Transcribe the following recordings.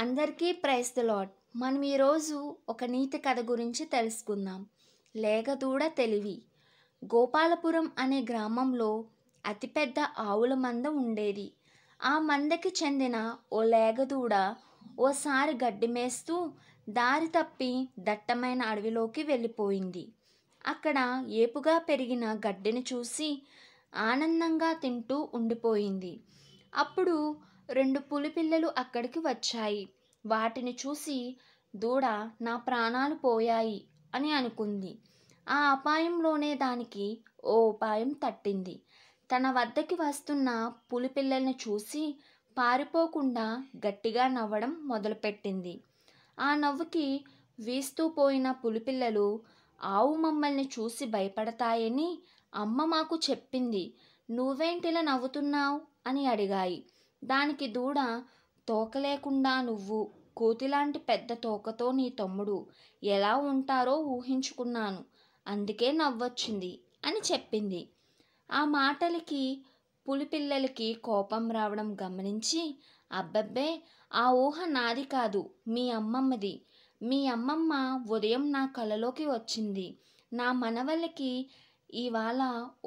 అందరికీ price the lot మనం ఈరోజు ఒక నీతి కథ గురించి తెలుసుకుందాం లేగదూడ తెలివి గోపాలపురం అనే గ్రామంలో అతిపెద్ద ఆవుల మంద ఉండేది ఆ మందకి చెందిన ఓ లేగదూడ ఓసారి గడ్డి మేస్తూ దారి తప్పి దట్టమైన అడవిలోకి వెళ్ళిపోయింది అక్కడ ఏపుగా పెరిగిన గడ్డిని చూసి ఆనందంగా తింటూ ఉండిపోయింది అప్పుడు రెండు పులిపిల్లలు అక్కడికి వచ్చాయి వాటిని చూసి దూడ నా ప్రాణాలు పోయాయి అని అనుకుంది ఆ అపాయంలోనే దానికి ఓ ఉపాయం తట్టింది తన వద్దకి వస్తున్న పులిపిల్లల్ని చూసి పారిపోకుండా గట్టిగా నవ్వడం మొదలుపెట్టింది ఆ నవ్వుకి వీస్తూ పోయిన పులిపిల్లలు ఆవు మమ్మల్ని చూసి భయపడతాయని అమ్మ మాకు చెప్పింది నువ్వేంటిలా నవ్వుతున్నావు అని అడిగాయి దానికి దూడ తోక లేకుండా నువ్వు కోతిలాంటి పెద్ద తోకతో నీ తమ్ముడు ఎలా ఉంటారో ఊహించుకున్నాను అందుకే నవ్వొచ్చింది అని చెప్పింది ఆ మాటలకి పులిపిల్లలకి కోపం రావడం గమనించి అబ్బబ్బే ఆ ఊహ నాది కాదు మీ అమ్మమ్మది మీ అమ్మమ్మ ఉదయం నా కలలోకి వచ్చింది నా మనవళ్ళకి ఇవాళ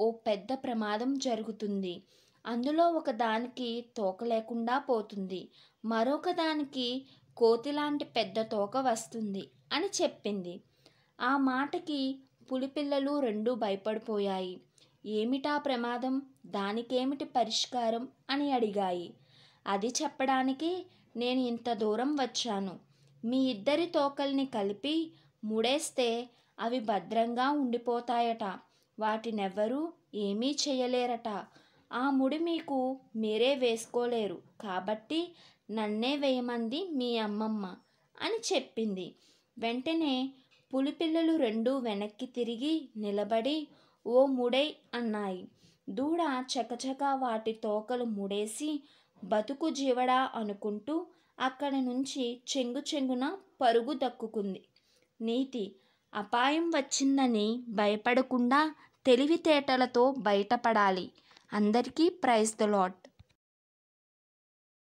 ఓ పెద్ద ప్రమాదం జరుగుతుంది అందులో ఒక దానికి తోక లేకుండా పోతుంది మరొక దానికి కోతి లాంటి పెద్ద తోక వస్తుంది అని చెప్పింది ఆ మాటకి పులిపిల్లలు రెండూ భయపడిపోయాయి ఏమిటా ప్రమాదం దానికేమిటి పరిష్కారం అని అడిగాయి అది చెప్పడానికి నేను ఇంత దూరం వచ్చాను మీ ఇద్దరి తోకల్ని కలిపి ముడేస్తే అవి భద్రంగా ఉండిపోతాయట వాటినెవ్వరూ ఏమీ చేయలేరట ఆ ముడి మీకు మీరే వేసుకోలేరు కాబట్టి నన్నే వేయమంది మీ అమ్మమ్మ అని చెప్పింది వెంటనే పులిపిల్లలు రెండూ వెనక్కి తిరిగి నిలబడి ఓ ముడై అన్నాయి దూడ చకచక వాటి తోకలు ముడేసి బతుకు జీవడా అనుకుంటూ అక్కడి నుంచి చెంగు చెంగున పరుగు దక్కుకుంది నీతి అపాయం వచ్చిందని భయపడకుండా తెలివితేటలతో బయటపడాలి అందరికీ ప్రైజ్ ద లాట్